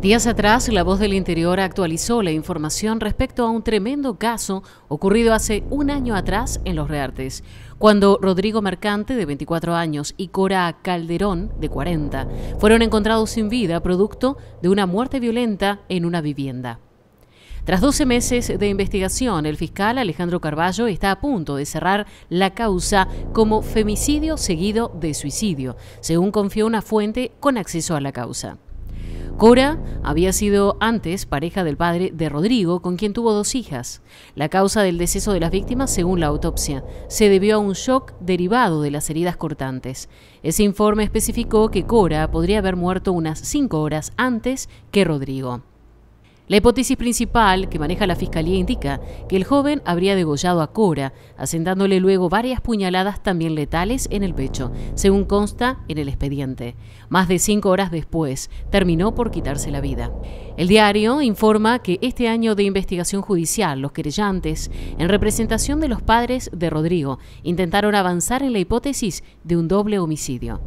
Días atrás, la voz del interior actualizó la información respecto a un tremendo caso ocurrido hace un año atrás en Los Reartes, cuando Rodrigo Mercante, de 24 años, y Cora Calderón, de 40, fueron encontrados sin vida producto de una muerte violenta en una vivienda. Tras 12 meses de investigación, el fiscal Alejandro Carballo está a punto de cerrar la causa como femicidio seguido de suicidio, según confió una fuente con acceso a la causa. Cora había sido antes pareja del padre de Rodrigo, con quien tuvo dos hijas. La causa del deceso de las víctimas, según la autopsia, se debió a un shock derivado de las heridas cortantes. Ese informe especificó que Cora podría haber muerto unas cinco horas antes que Rodrigo. La hipótesis principal que maneja la fiscalía indica que el joven habría degollado a Cora, asentándole luego varias puñaladas también letales en el pecho, según consta en el expediente. Más de cinco horas después, terminó por quitarse la vida. El diario informa que este año de investigación judicial, los querellantes, en representación de los padres de Rodrigo, intentaron avanzar en la hipótesis de un doble homicidio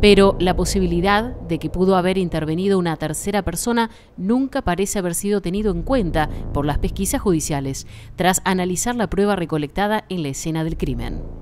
pero la posibilidad de que pudo haber intervenido una tercera persona nunca parece haber sido tenido en cuenta por las pesquisas judiciales, tras analizar la prueba recolectada en la escena del crimen.